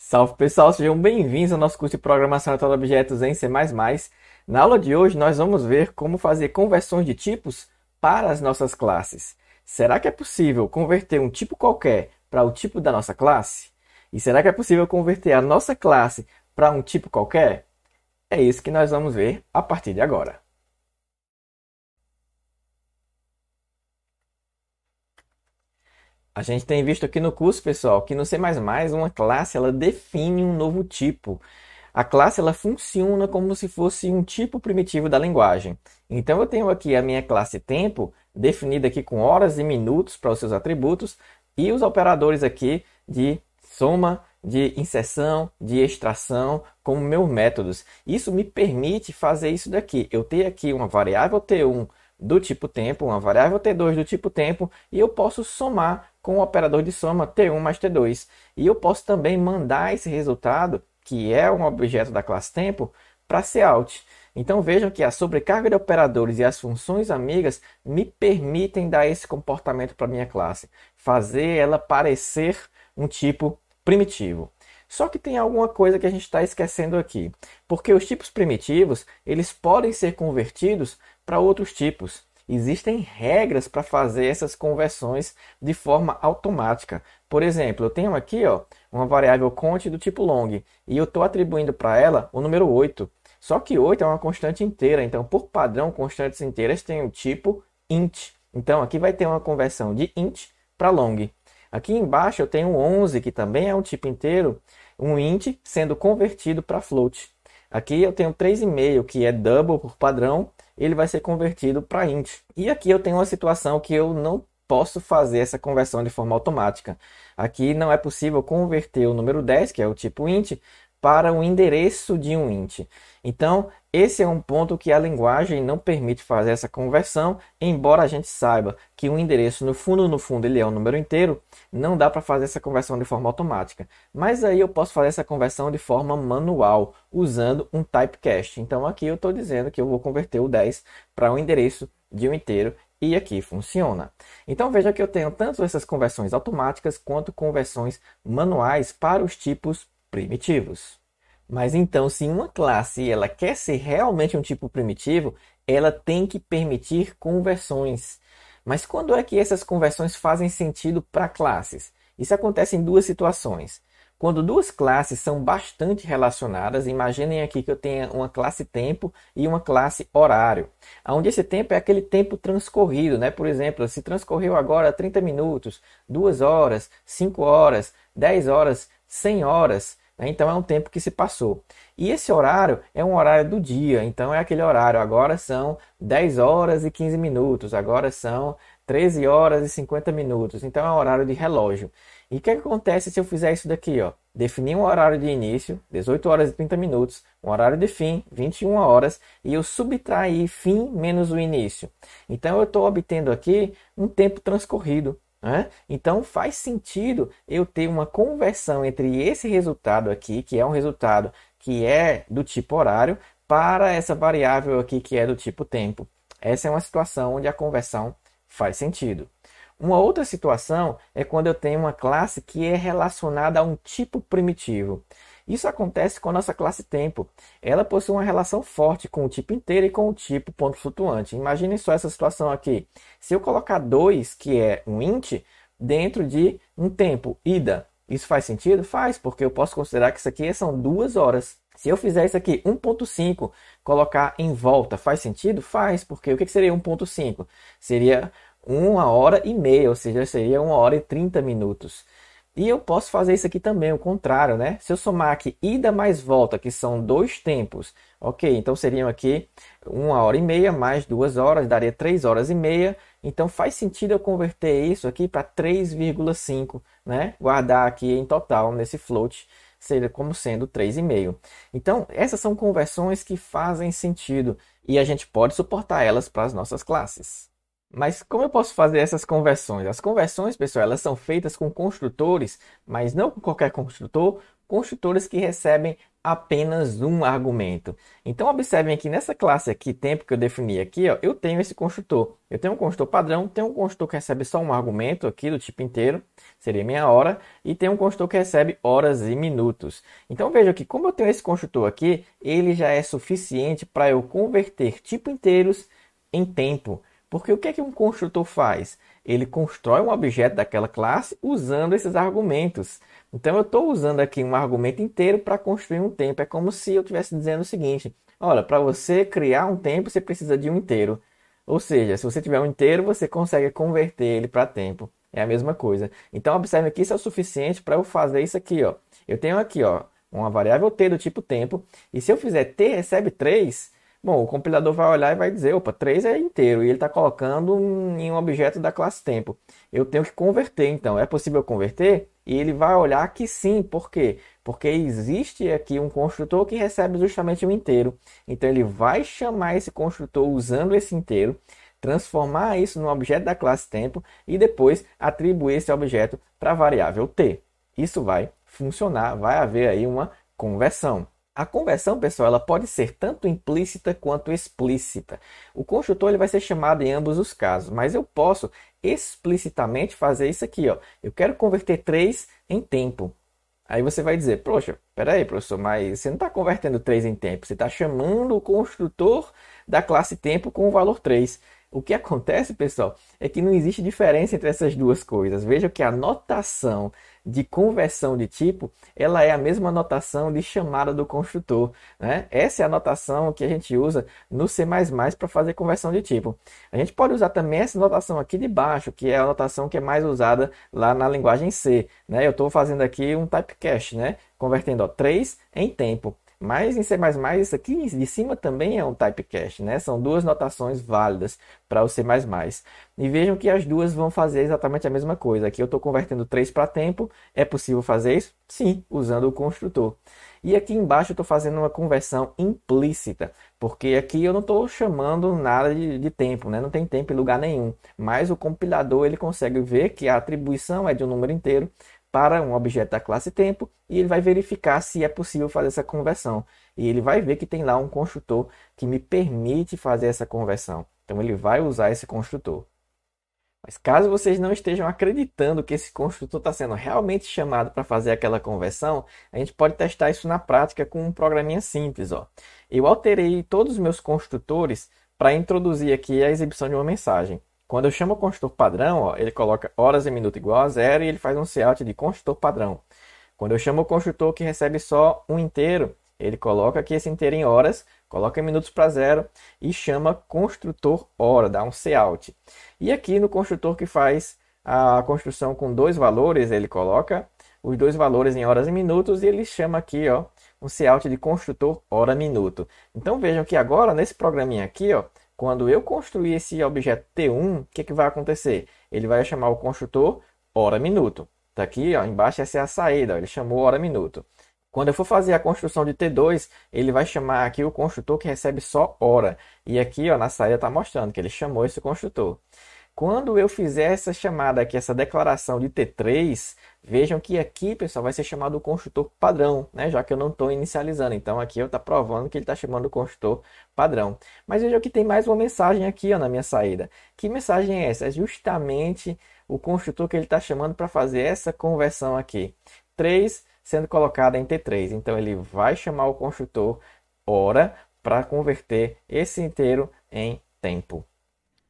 Salve pessoal, sejam bem-vindos ao nosso curso de Programação Orientada a Objetos em C++. Na aula de hoje nós vamos ver como fazer conversões de tipos para as nossas classes. Será que é possível converter um tipo qualquer para o tipo da nossa classe? E será que é possível converter a nossa classe para um tipo qualquer? É isso que nós vamos ver a partir de agora. A gente tem visto aqui no curso, pessoal, que no C++ uma classe ela define um novo tipo. A classe ela funciona como se fosse um tipo primitivo da linguagem. Então eu tenho aqui a minha classe tempo definida aqui com horas e minutos para os seus atributos e os operadores aqui de soma, de inserção, de extração como meus métodos. Isso me permite fazer isso daqui. Eu tenho aqui uma variável t1 do tipo tempo, uma variável t2 do tipo tempo e eu posso somar com o operador de soma T1 mais T2. E eu posso também mandar esse resultado, que é um objeto da classe tempo, para Cout. Então vejam que a sobrecarga de operadores e as funções amigas me permitem dar esse comportamento para minha classe, fazer ela parecer um tipo primitivo. Só que tem alguma coisa que a gente está esquecendo aqui, porque os tipos primitivos eles podem ser convertidos para outros tipos. Existem regras para fazer essas conversões de forma automática. Por exemplo, eu tenho aqui ó, uma variável count do tipo long e eu estou atribuindo para ela o número 8. Só que 8 é uma constante inteira, então por padrão, constantes inteiras têm o tipo int. Então aqui vai ter uma conversão de int para long. Aqui embaixo eu tenho 11, que também é um tipo inteiro, um int sendo convertido para float. Aqui eu tenho 3,5 que é double por padrão, ele vai ser convertido para int. E aqui eu tenho uma situação que eu não posso fazer essa conversão de forma automática. Aqui não é possível converter o número 10, que é o tipo int, para o endereço de um int. Então, esse é um ponto que a linguagem não permite fazer essa conversão, embora a gente saiba que o endereço no fundo, no fundo ele é um número inteiro, não dá para fazer essa conversão de forma automática. Mas aí eu posso fazer essa conversão de forma manual, usando um typecast. Então aqui eu estou dizendo que eu vou converter o 10 para o um endereço de um inteiro e aqui funciona. Então veja que eu tenho tanto essas conversões automáticas quanto conversões manuais para os tipos primitivos. Mas então, se uma classe ela quer ser realmente um tipo primitivo, ela tem que permitir conversões. Mas quando é que essas conversões fazem sentido para classes? Isso acontece em duas situações. Quando duas classes são bastante relacionadas, imaginem aqui que eu tenha uma classe tempo e uma classe horário, onde esse tempo é aquele tempo transcorrido, né? Por exemplo, se transcorreu agora 30 minutos, 2 horas, 5 horas, 10 horas, 100 horas, né? Então é um tempo que se passou. E esse horário é um horário do dia, então é aquele horário. Agora são 10 horas e 15 minutos, agora são 13 horas e 50 minutos. Então é um horário de relógio. E o é que, acontece se eu fizer isso daqui? Ó? Definir um horário de início, 18 horas e 30 minutos, um horário de fim, 21 horas, e eu subtrair fim menos o início. Então eu estou obtendo aqui um tempo transcorrido, né? Então faz sentido eu ter uma conversão entre esse resultado aqui, que é um resultado que é do tipo horário, para essa variável aqui que é do tipo tempo. Essa é uma situação onde a conversão faz sentido. Uma outra situação é quando eu tenho uma classe que é relacionada a um tipo primitivo. Isso acontece com a nossa classe tempo. Ela possui uma relação forte com o tipo inteiro e com o tipo ponto flutuante. Imaginem só essa situação aqui. Se eu colocar 2, que é um int, dentro de um tempo, ida, isso faz sentido? Faz, porque eu posso considerar que isso aqui são duas horas. Se eu fizer isso aqui 1.5, colocar em volta, faz sentido? Faz, porque o que seria 1.5? Seria uma hora e meia, ou seja, seria uma hora e 30 minutos. E eu posso fazer isso aqui também, o contrário, né? Se eu somar aqui ida mais volta, que são dois tempos, ok, então seriam aqui uma hora e meia mais duas horas, daria três horas e meia. Então faz sentido eu converter isso aqui para 3,5, né? Guardar aqui em total nesse float seria como sendo 3,5. Então, essas são conversões que fazem sentido e a gente pode suportar elas para as nossas classes. Mas como eu posso fazer essas conversões? As conversões, pessoal, elas são feitas com construtores, mas não com qualquer construtor, construtores que recebem apenas um argumento. Então observem aqui nessa classe aqui, tempo que eu defini aqui, ó, eu tenho esse construtor. Eu tenho um construtor padrão, tenho um construtor que recebe só um argumento aqui do tipo inteiro, seria minha hora, e tem um construtor que recebe horas e minutos. Então vejam que como eu tenho esse construtor aqui, ele já é suficiente para eu converter tipo inteiros em tempo. Porque o que é que um construtor faz? Ele constrói um objeto daquela classe usando esses argumentos. Então eu estou usando aqui um argumento inteiro para construir um tempo. É como se eu estivesse dizendo o seguinte: olha, para você criar um tempo, você precisa de um inteiro. Ou seja, se você tiver um inteiro, você consegue converter ele para tempo. É a mesma coisa. Então observe que isso é o suficiente para eu fazer isso aqui, ó. Eu tenho aqui, ó, uma variável t do tipo tempo, e se eu fizer t recebe 3, Bom, o compilador vai olhar e vai dizer, opa, 3 é inteiro, e ele está colocando em um objeto da classe tempo. Eu tenho que converter, então. É possível converter? E ele vai olhar que sim, por quê? Porque existe aqui um construtor que recebe justamente um inteiro. Então ele vai chamar esse construtor usando esse inteiro, transformar isso num objeto da classe tempo e depois atribuir esse objeto para a variável t. Isso vai funcionar, vai haver aí uma conversão. A conversão, pessoal, ela pode ser tanto implícita quanto explícita. O construtor ele vai ser chamado em ambos os casos, mas eu posso explicitamente fazer isso aqui, ó. Eu quero converter 3 em tempo. Aí você vai dizer, poxa, peraí, professor, mas você não está convertendo 3 em tempo, você está chamando o construtor da classe tempo com o valor 3. O que acontece, pessoal, é que não existe diferença entre essas duas coisas. Veja que a notação de conversão de tipo, ela é a mesma notação de chamada do construtor. Né? Essa é a notação que a gente usa no C++ para fazer conversão de tipo. A gente pode usar também essa notação aqui de baixo, que é a notação que é mais usada lá na linguagem C. Né? Eu estou fazendo aqui um typecast, né? convertendo ó, 3 em tempo. Mas em C++, isso aqui de cima também é um typecast, né? São duas notações válidas para o C++. E vejam que as duas vão fazer exatamente a mesma coisa. Aqui eu estou convertendo 3 para tempo. É possível fazer isso? Sim, usando o construtor. E aqui embaixo eu estou fazendo uma conversão implícita, porque aqui eu não estou chamando nada de, de, tempo, né? não tem tempo em lugar nenhum. Mas o compilador ele consegue ver que a atribuição é de um número inteiro, para um objeto da classe tempo e ele vai verificar se é possível fazer essa conversão. E ele vai ver que tem lá um construtor que me permite fazer essa conversão. Então ele vai usar esse construtor. Mas caso vocês não estejam acreditando que esse construtor está sendo realmente chamado para fazer aquela conversão, a gente pode testar isso na prática com um programinha simples. Ó. Eu alterei todos os meus construtores para introduzir aqui a exibição de uma mensagem. Quando eu chamo o construtor padrão, ó, ele coloca horas e minuto igual a zero e ele faz um cout de construtor padrão. Quando eu chamo o construtor que recebe só um inteiro, ele coloca aqui esse inteiro em horas, coloca em minutos para zero e chama construtor hora, dá um cout. E aqui no construtor que faz a construção com dois valores, ele coloca os dois valores em horas e minutos e ele chama aqui, ó, um cout de construtor hora minuto. Então vejam que agora nesse programinha aqui, ó, quando eu construir esse objeto T1, o que, é que vai acontecer? Ele vai chamar o construtor hora-minuto. Tá aqui, ó, embaixo essa é a saída, ó, ele chamou hora-minuto. Quando eu for fazer a construção de T2, ele vai chamar aqui o construtor que recebe só hora. E aqui ó, na saída está mostrando que ele chamou esse construtor. Quando eu fizer essa chamada aqui, essa declaração de T3, vejam que aqui, pessoal, vai ser chamado o construtor padrão, né? Já que eu não estou inicializando. Então, aqui eu estou tá provando que ele está chamando o construtor padrão. Mas vejam que tem mais uma mensagem aqui ó, na minha saída. Que mensagem é essa? É justamente o construtor que ele está chamando para fazer essa conversão aqui. 3 sendo colocada em T3. Então, ele vai chamar o construtor hora para converter esse inteiro em tempo.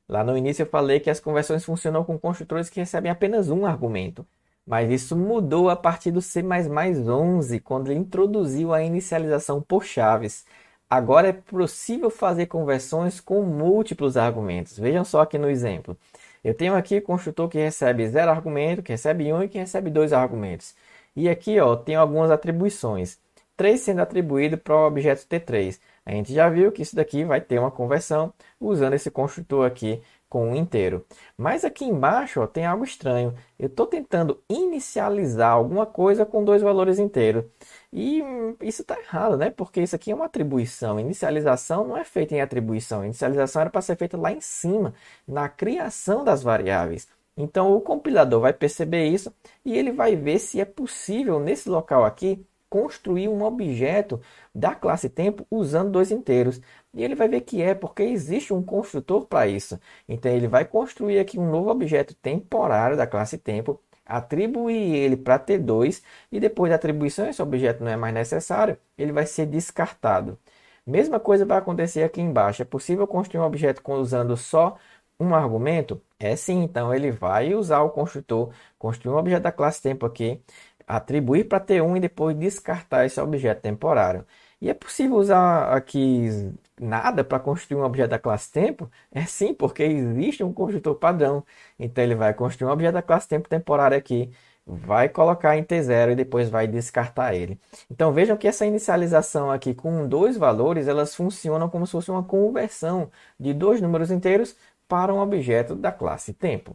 Lá no início eu falei que as conversões funcionam com construtores que recebem apenas um argumento, mas isso mudou a partir do C++ 11, quando ele introduziu a inicialização por chaves. Agora é possível fazer conversões com múltiplos argumentos. Vejam só aqui no exemplo. Eu tenho aqui o construtor que recebe zero argumento, que recebe um e que recebe dois argumentos. E aqui ó, tem algumas atribuições. 3 sendo atribuído para o objeto T3. A gente já viu que isso daqui vai ter uma conversão usando esse construtor aqui com inteiro. Mas aqui embaixo ó, tem algo estranho. Eu estou tentando inicializar alguma coisa com dois valores inteiros. E isso está errado, né? Porque isso aqui é uma atribuição. Inicialização não é feita em atribuição. Inicialização era para ser feita lá em cima, na criação das variáveis. Então o compilador vai perceber isso e ele vai ver se é possível nesse local aqui construir um objeto da classe tempo usando dois inteiros. E ele vai ver que é porque existe um construtor para isso. Então ele vai construir aqui um novo objeto temporário da classe tempo, atribuir ele para T2 e depois da atribuição esse objeto não é mais necessário, ele vai ser descartado. Mesma coisa vai acontecer aqui embaixo. É possível construir um objeto usando só um argumento? É sim, então ele vai usar o construtor, construir um objeto da classe tempo aqui atribuir para T1 e depois descartar esse objeto temporário. E é possível usar aqui nada para construir um objeto da classe tempo? É sim, porque existe um construtor padrão. Então ele vai construir um objeto da classe tempo temporário aqui, vai colocar em T0 e depois vai descartar ele. Então vejam que essa inicialização aqui com dois valores, elas funcionam como se fosse uma conversão de dois números inteiros para um objeto da classe tempo.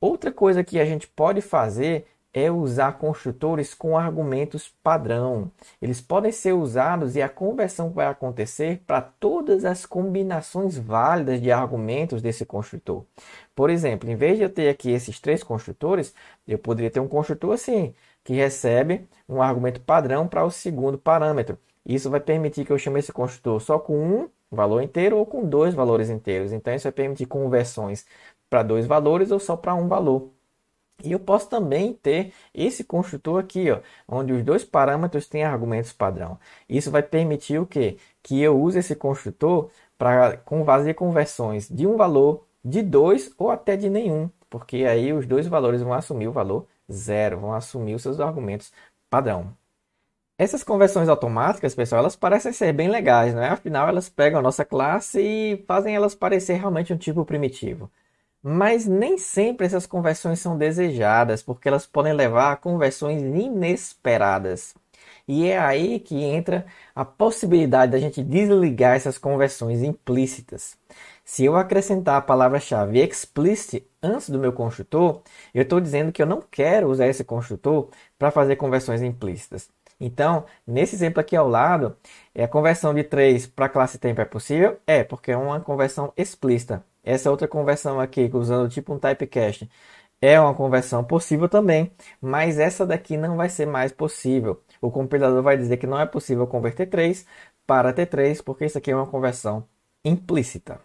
Outra coisa que a gente pode fazer é usar construtores com argumentos padrão. Eles podem ser usados e a conversão vai acontecer para todas as combinações válidas de argumentos desse construtor. Por exemplo, em vez de eu ter aqui esses três construtores, eu poderia ter um construtor assim, que recebe um argumento padrão para o segundo parâmetro. Isso vai permitir que eu chame esse construtor só com um valor inteiro ou com dois valores inteiros. Então, isso vai permitir conversões para dois valores ou só para um valor. E eu posso também ter esse construtor aqui, ó, onde os dois parâmetros têm argumentos padrão. Isso vai permitir o quê? Que eu use esse construtor para fazer conversões de um valor, de dois ou até de nenhum. Porque aí os dois valores vão assumir o valor zero, vão assumir os seus argumentos padrão. Essas conversões automáticas, pessoal, elas parecem ser bem legais, não é? Afinal, elas pegam a nossa classe e fazem elas parecer realmente um tipo primitivo mas nem sempre essas conversões são desejadas, porque elas podem levar a conversões inesperadas. E é aí que entra a possibilidade da gente desligar essas conversões implícitas. Se eu acrescentar a palavra-chave explicit antes do meu construtor, eu estou dizendo que eu não quero usar esse construtor para fazer conversões implícitas. Então, nesse exemplo aqui ao lado, é a conversão de 3 para classe tempo é possível? É, porque é uma conversão explícita. Essa outra conversão aqui, usando tipo um typecast, é uma conversão possível também, mas essa daqui não vai ser mais possível. O compilador vai dizer que não é possível converter 3 para T3, porque isso aqui é uma conversão implícita.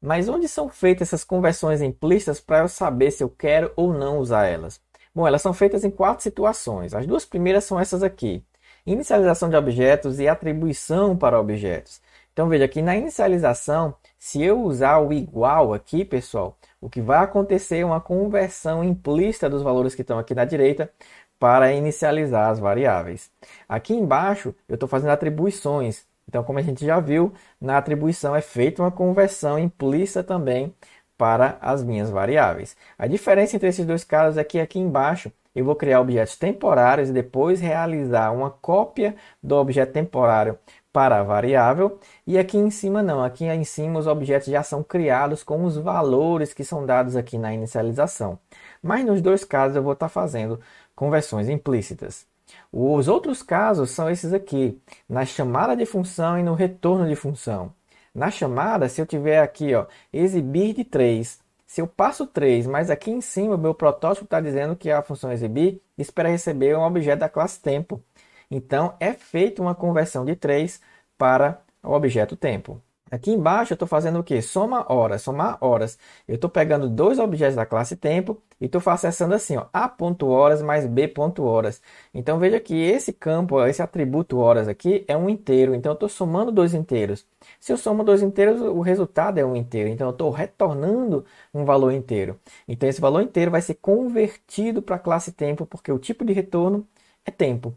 Mas onde são feitas essas conversões implícitas para eu saber se eu quero ou não usar elas? Bom, elas são feitas em quatro situações. As duas primeiras são essas aqui: inicialização de objetos e atribuição para objetos. Então veja que na inicialização se eu usar o igual aqui, pessoal, o que vai acontecer é uma conversão implícita dos valores que estão aqui na direita para inicializar as variáveis. Aqui embaixo eu estou fazendo atribuições. Então, como a gente já viu, na atribuição é feita uma conversão implícita também para as minhas variáveis. A diferença entre esses dois casos é que aqui embaixo eu vou criar objetos temporários e depois realizar uma cópia do objeto temporário para a variável. E aqui em cima não, aqui em cima os objetos já são criados com os valores que são dados aqui na inicialização. Mas nos dois casos eu vou estar tá fazendo conversões implícitas. Os outros casos são esses aqui, na chamada de função e no retorno de função. Na chamada, se eu tiver aqui, ó, exibir de 3, se eu passo 3, mas aqui em cima o meu protótipo está dizendo que a função exibir espera receber um objeto da classe tempo. Então, é feita uma conversão de 3 para o objeto tempo. Aqui embaixo eu estou fazendo o que? Soma horas, somar horas. Eu estou pegando dois objetos da classe tempo e estou acessando assim, a.horas mais b.horas. Então veja que esse campo, esse atributo horas aqui é um inteiro. Então eu estou somando dois inteiros. Se eu somo dois inteiros, o resultado é um inteiro. Então eu estou retornando um valor inteiro. Então esse valor inteiro vai ser convertido para a classe tempo, porque o tipo de retorno é tempo.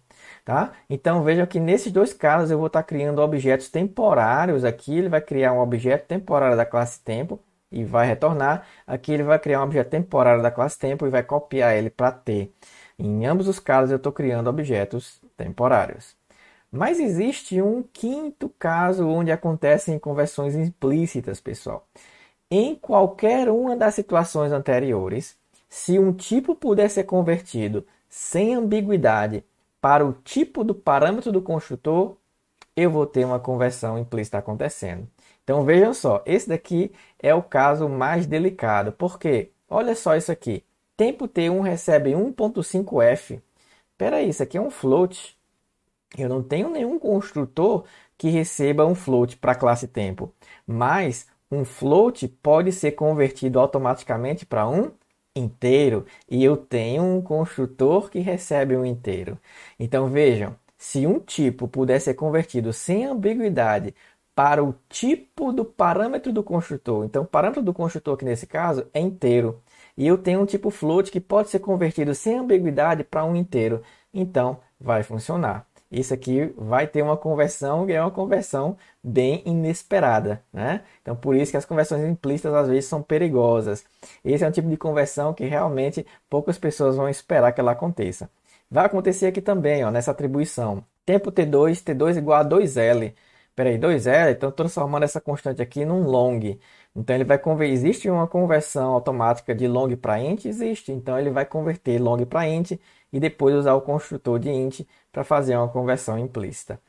Tá? Então veja que nesses dois casos eu vou estar tá criando objetos temporários aqui, ele vai criar um objeto temporário da classe tempo e vai retornar. Aqui ele vai criar um objeto temporário da classe tempo e vai copiar ele para T. Em ambos os casos eu estou criando objetos temporários. Mas existe um quinto caso onde acontecem conversões implícitas, pessoal. Em qualquer uma das situações anteriores, se um tipo puder ser convertido sem ambiguidade para o tipo do parâmetro do construtor, eu vou ter uma conversão implícita acontecendo. Então vejam só, esse daqui é o caso mais delicado, porque olha só isso aqui. Tempo T1 recebe 1.5F. Peraí, isso aqui é um float. Eu não tenho nenhum construtor que receba um float para a classe tempo, mas um float pode ser convertido automaticamente para um inteiro e eu tenho um construtor que recebe um inteiro. Então vejam, se um tipo puder ser convertido sem ambiguidade para o tipo do parâmetro do construtor, então o parâmetro do construtor que nesse caso é inteiro, e eu tenho um tipo float que pode ser convertido sem ambiguidade para um inteiro, então vai funcionar isso aqui vai ter uma conversão e é uma conversão bem inesperada, né? Então, por isso que as conversões implícitas às vezes são perigosas. Esse é um tipo de conversão que realmente poucas pessoas vão esperar que ela aconteça. Vai acontecer aqui também, ó, nessa atribuição. Tempo T2, T2 igual a 2L. Peraí, 2L, então transformando essa constante aqui num long. Então ele vai converter. Existe uma conversão automática de long para int? Existe. Então ele vai converter long para int e depois usar o construtor de int para fazer uma conversão implícita.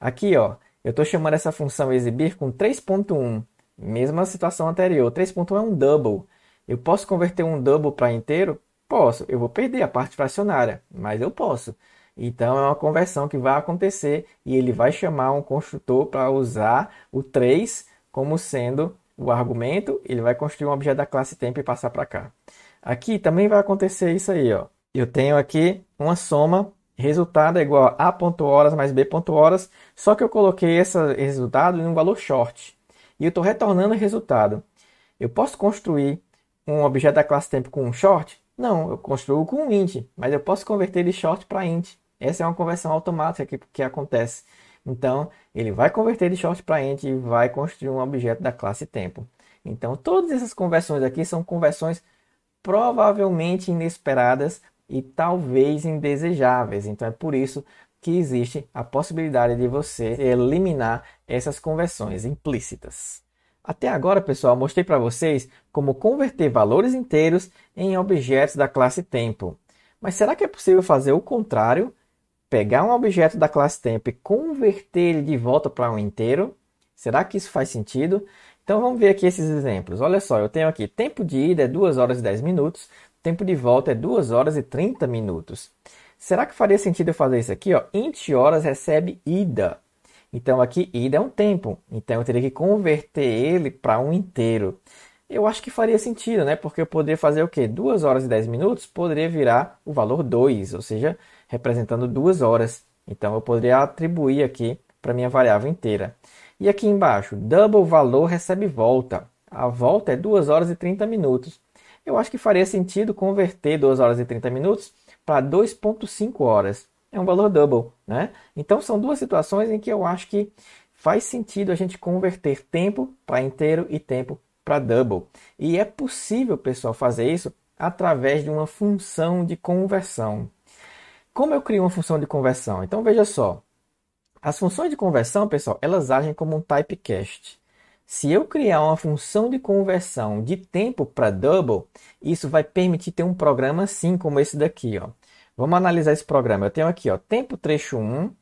Aqui, ó, eu estou chamando essa função exibir com 3.1, mesma situação anterior. 3.1 é um double. Eu posso converter um double para inteiro? Posso. Eu vou perder a parte fracionária, mas eu posso. Então é uma conversão que vai acontecer e ele vai chamar um construtor para usar o 3 como sendo o argumento, ele vai construir um objeto da classe tempo e passar para cá. Aqui também vai acontecer isso aí, ó. Eu tenho aqui uma soma Resultado é igual a A.horas mais B.horas, só que eu coloquei esse resultado em um valor short. E eu estou retornando o resultado. Eu posso construir um objeto da classe tempo com um short? Não, eu construo com um int, mas eu posso converter de short para int. Essa é uma conversão automática que, que acontece. Então, ele vai converter de short para int e vai construir um objeto da classe tempo. Então, todas essas conversões aqui são conversões provavelmente inesperadas e talvez indesejáveis. Então é por isso que existe a possibilidade de você eliminar essas conversões implícitas. Até agora, pessoal, mostrei para vocês como converter valores inteiros em objetos da classe tempo. Mas será que é possível fazer o contrário? Pegar um objeto da classe tempo e converter ele de volta para um inteiro? Será que isso faz sentido? Então vamos ver aqui esses exemplos. Olha só, eu tenho aqui tempo de ida é 2 horas e 10 minutos, Tempo de volta é 2 horas e 30 minutos. Será que faria sentido eu fazer isso aqui? Ó? Int horas recebe ida. Então aqui ida é um tempo. Então eu teria que converter ele para um inteiro. Eu acho que faria sentido, né? Porque eu poderia fazer o quê? 2 horas e 10 minutos poderia virar o valor 2, ou seja, representando 2 horas. Então eu poderia atribuir aqui para minha variável inteira. E aqui embaixo, double valor recebe volta. A volta é 2 horas e 30 minutos eu acho que faria sentido converter 2 horas e 30 minutos para 2,5 horas. É um valor double, né? Então são duas situações em que eu acho que faz sentido a gente converter tempo para inteiro e tempo para double. E é possível, pessoal, fazer isso através de uma função de conversão. Como eu crio uma função de conversão? Então veja só. As funções de conversão, pessoal, elas agem como um typecast. Se eu criar uma função de conversão de tempo para double, isso vai permitir ter um programa assim como esse daqui. Ó. Vamos analisar esse programa. Eu tenho aqui ó, tempo trecho 1,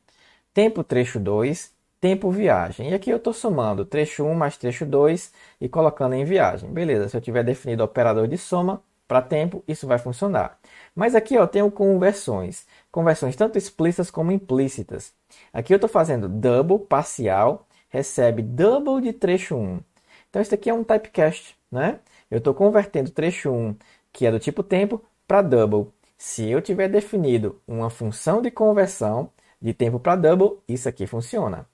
tempo trecho 2, tempo viagem. E aqui eu estou somando trecho 1 mais trecho 2 e colocando em viagem. Beleza, se eu tiver definido operador de soma para tempo, isso vai funcionar. Mas aqui ó, tenho conversões. Conversões tanto explícitas como implícitas. Aqui eu estou fazendo double parcial recebe double de trecho 1. Então isso aqui é um typecast, né? Eu estou convertendo trecho 1, que é do tipo tempo, para double. Se eu tiver definido uma função de conversão de tempo para double, isso aqui funciona.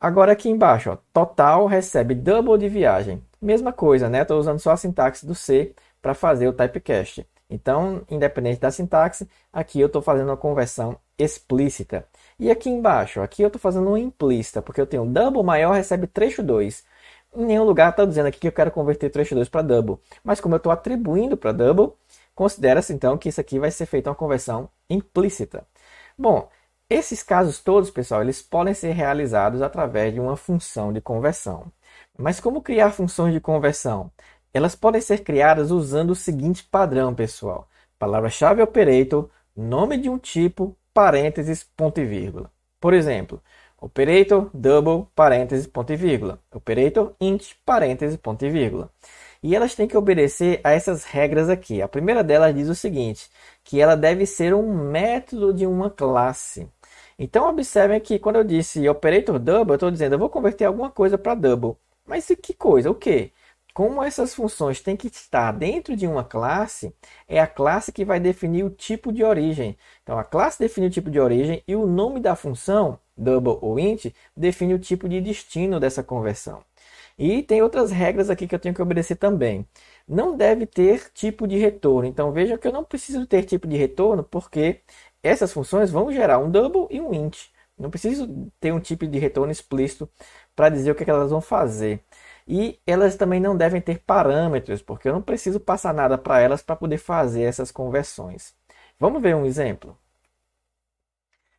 Agora aqui embaixo, ó, total recebe double de viagem. Mesma coisa, né? Estou usando só a sintaxe do C para fazer o typecast. Então, independente da sintaxe, aqui eu estou fazendo uma conversão explícita. E aqui embaixo, aqui eu estou fazendo uma implícita, porque eu tenho double maior recebe trecho 2. Em nenhum lugar está dizendo aqui que eu quero converter trecho 2 para double. Mas como eu estou atribuindo para double, considera-se então que isso aqui vai ser feita uma conversão implícita. Bom, esses casos todos, pessoal, eles podem ser realizados através de uma função de conversão. Mas como criar funções de conversão? Elas podem ser criadas usando o seguinte padrão, pessoal: palavra-chave operator, nome de um tipo parênteses, ponto e vírgula. Por exemplo, operator double, parênteses, ponto e vírgula. Operator int, parênteses, ponto e vírgula. E elas têm que obedecer a essas regras aqui. A primeira delas diz o seguinte, que ela deve ser um método de uma classe. Então observem que quando eu disse operator double, eu estou dizendo eu vou converter alguma coisa para double. Mas que coisa? O que? Como essas funções têm que estar dentro de uma classe, é a classe que vai definir o tipo de origem. Então, a classe define o tipo de origem e o nome da função, double ou int, define o tipo de destino dessa conversão. E tem outras regras aqui que eu tenho que obedecer também. Não deve ter tipo de retorno. Então, veja que eu não preciso ter tipo de retorno, porque essas funções vão gerar um double e um int. Não preciso ter um tipo de retorno explícito para dizer o que, é que elas vão fazer. E elas também não devem ter parâmetros, porque eu não preciso passar nada para elas para poder fazer essas conversões. Vamos ver um exemplo?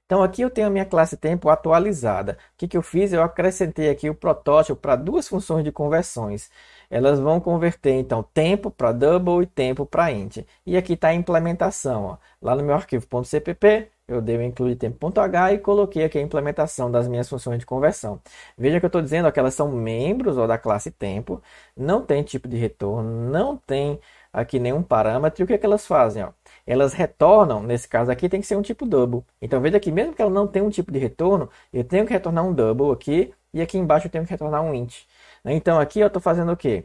Então aqui eu tenho a minha classe tempo atualizada. O que, que eu fiz? Eu acrescentei aqui o protótipo para duas funções de conversões. Elas vão converter então tempo para double e tempo para int. E aqui está a implementação. Ó. Lá no meu arquivo.cpp eu dei o tempo.h e coloquei aqui a implementação das minhas funções de conversão. Veja que eu estou dizendo ó, que elas são membros ó, da classe tempo, não tem tipo de retorno, não tem aqui nenhum parâmetro. E o que, é que elas fazem? Ó? Elas retornam, nesse caso aqui tem que ser um tipo double. Então veja que mesmo que ela não tenha um tipo de retorno, eu tenho que retornar um double aqui e aqui embaixo eu tenho que retornar um int. Então aqui eu estou fazendo o quê?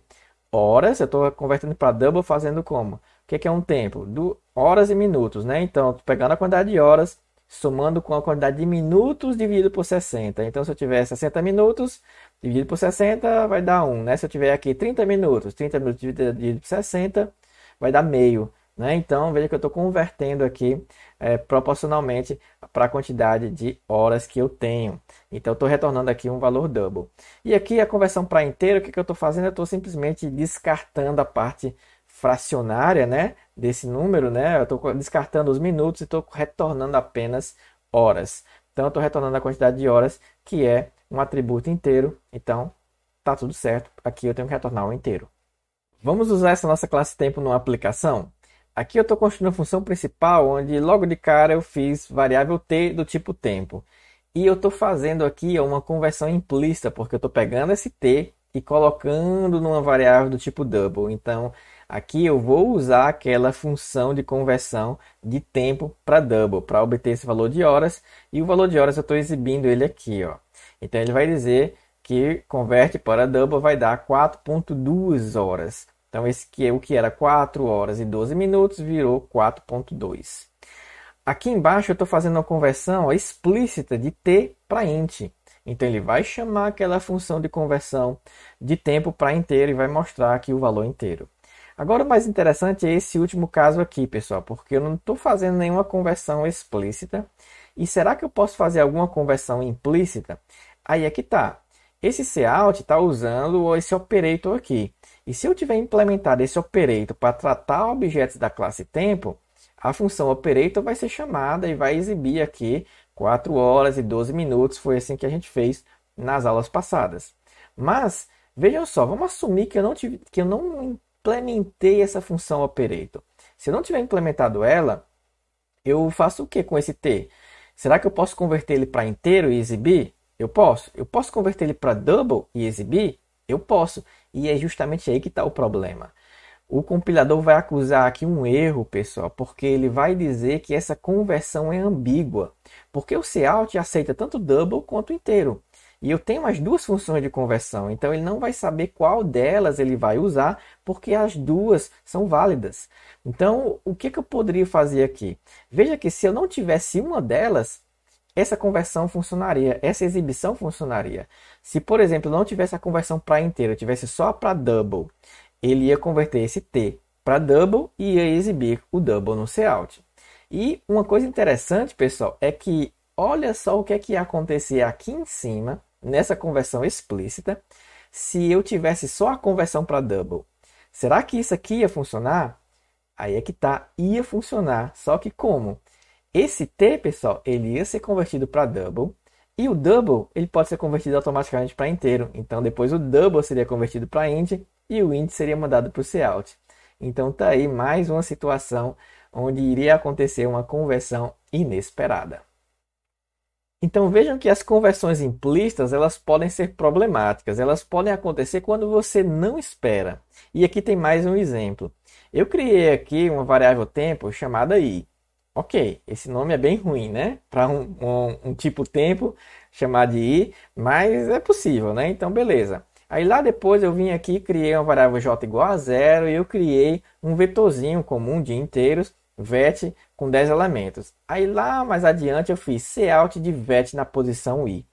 Horas, eu estou convertendo para double fazendo como? O que, é que é um tempo? Do horas e minutos, né? Então, pegando a quantidade de horas, somando com a quantidade de minutos dividido por 60. Então, se eu tiver 60 minutos dividido por 60, vai dar 1, né? Se eu tiver aqui 30 minutos, 30 minutos dividido por 60, vai dar meio, né? Então, veja que eu estou convertendo aqui é, proporcionalmente para a quantidade de horas que eu tenho. Então, estou retornando aqui um valor double. E aqui a conversão para inteiro, o que, que eu estou fazendo? Eu estou simplesmente descartando a parte fracionária, né, desse número, né? Eu estou descartando os minutos e estou retornando apenas horas. Então, eu estou retornando a quantidade de horas, que é um atributo inteiro. Então, tá tudo certo. Aqui eu tenho que retornar o inteiro. Vamos usar essa nossa classe tempo numa aplicação? Aqui eu estou construindo a função principal, onde logo de cara eu fiz variável t do tipo tempo. E eu estou fazendo aqui uma conversão implícita, porque eu estou pegando esse t e colocando numa variável do tipo double. Então, Aqui eu vou usar aquela função de conversão de tempo para double, para obter esse valor de horas. E o valor de horas eu estou exibindo ele aqui. Ó. Então ele vai dizer que converte para double vai dar 4.2 horas. Então esse que é o que era 4 horas e 12 minutos virou 4.2. Aqui embaixo eu estou fazendo uma conversão ó, explícita de T para int. Então ele vai chamar aquela função de conversão de tempo para inteiro e vai mostrar aqui o valor inteiro. Agora, o mais interessante é esse último caso aqui, pessoal, porque eu não estou fazendo nenhuma conversão explícita. E será que eu posso fazer alguma conversão implícita? Aí é que tá. Esse cout está usando esse operator aqui. E se eu tiver implementado esse operator para tratar objetos da classe tempo, a função operator vai ser chamada e vai exibir aqui 4 horas e 12 minutos. Foi assim que a gente fez nas aulas passadas. Mas, vejam só, vamos assumir que eu não, tive, que eu não implementei essa função operator. Se eu não tiver implementado ela, eu faço o que com esse T? Será que eu posso converter ele para inteiro e exibir? Eu posso. Eu posso converter ele para double e exibir? Eu posso. E é justamente aí que está o problema. O compilador vai acusar aqui um erro, pessoal, porque ele vai dizer que essa conversão é ambígua. Porque o Cout aceita tanto double quanto inteiro. E eu tenho as duas funções de conversão, então ele não vai saber qual delas ele vai usar, porque as duas são válidas. Então, o que, que eu poderia fazer aqui? Veja que se eu não tivesse uma delas, essa conversão funcionaria, essa exibição funcionaria. Se, por exemplo, não tivesse a conversão para inteira, tivesse só para double, ele ia converter esse T para double e ia exibir o double no cout. E uma coisa interessante, pessoal, é que olha só o que é que ia acontecer aqui em cima nessa conversão explícita se eu tivesse só a conversão para double. Será que isso aqui ia funcionar? Aí é que tá, ia funcionar, só que como? Esse T, pessoal, ele ia ser convertido para double, e o double, ele pode ser convertido automaticamente para inteiro. Então depois o double seria convertido para int e o int seria mandado para o cout. Então tá aí mais uma situação onde iria acontecer uma conversão inesperada. Então vejam que as conversões implícitas elas podem ser problemáticas, elas podem acontecer quando você não espera. E aqui tem mais um exemplo. Eu criei aqui uma variável tempo chamada i. Ok, esse nome é bem ruim, né? Para um, um, um, tipo tempo chamar de i, mas é possível, né? Então beleza. Aí lá depois eu vim aqui, criei uma variável j igual a zero e eu criei um vetorzinho comum de inteiros VET com 10 elementos. Aí lá mais adiante eu fiz cout de VET na posição I.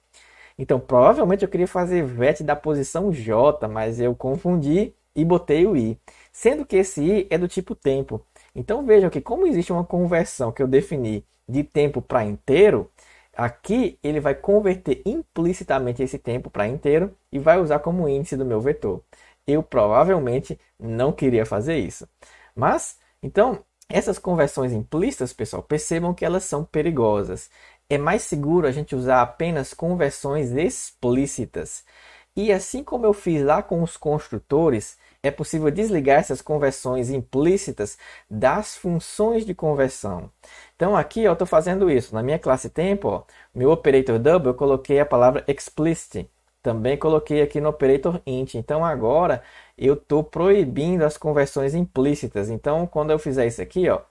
Então provavelmente eu queria fazer VET da posição J, mas eu confundi e botei o I. Sendo que esse I é do tipo tempo. Então vejam que como existe uma conversão que eu defini de tempo para inteiro, aqui ele vai converter implicitamente esse tempo para inteiro e vai usar como índice do meu vetor. Eu provavelmente não queria fazer isso. Mas, então, essas conversões implícitas, pessoal, percebam que elas são perigosas. É mais seguro a gente usar apenas conversões explícitas. E assim como eu fiz lá com os construtores, é possível desligar essas conversões implícitas das funções de conversão. Então aqui eu estou fazendo isso. Na minha classe tempo, ó, meu operator double, eu coloquei a palavra explicit. Também coloquei aqui no operator int. Então agora eu estou proibindo as conversões implícitas. Então, quando eu fizer isso aqui, ó,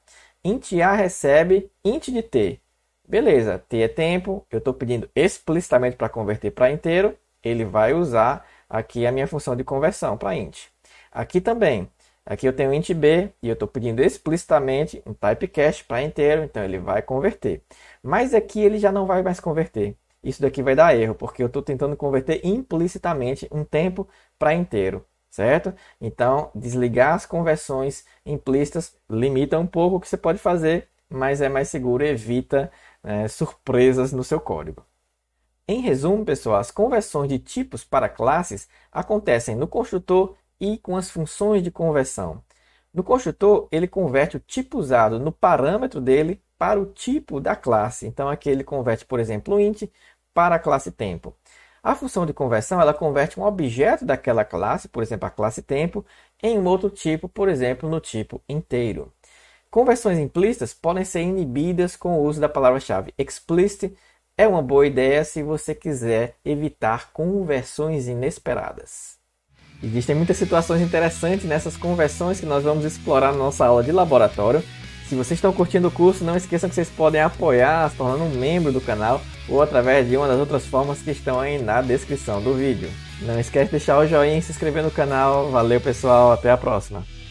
int A recebe int de T. Beleza, T é tempo, eu estou pedindo explicitamente para converter para inteiro, ele vai usar aqui a minha função de conversão para int. Aqui também, aqui eu tenho int B e eu estou pedindo explicitamente um typecast para inteiro, então ele vai converter. Mas aqui ele já não vai mais converter. Isso daqui vai dar erro, porque eu estou tentando converter implicitamente um tempo para inteiro certo? Então, desligar as conversões implícitas limita um pouco o que você pode fazer, mas é mais seguro e evita né, surpresas no seu código. Em resumo, pessoal, as conversões de tipos para classes acontecem no construtor e com as funções de conversão. No construtor, ele converte o tipo usado no parâmetro dele para o tipo da classe. Então, aqui ele converte, por exemplo, o int para a classe tempo. A função de conversão ela converte um objeto daquela classe, por exemplo, a classe tempo, em um outro tipo, por exemplo, no tipo inteiro. Conversões implícitas podem ser inibidas com o uso da palavra-chave explicit. É uma boa ideia se você quiser evitar conversões inesperadas. Existem muitas situações interessantes nessas conversões que nós vamos explorar na nossa aula de laboratório se vocês estão curtindo o curso, não esqueçam que vocês podem apoiar se tornando um membro do canal ou através de uma das outras formas que estão aí na descrição do vídeo. Não esquece de deixar o joinha e se inscrever no canal. Valeu pessoal, até a próxima!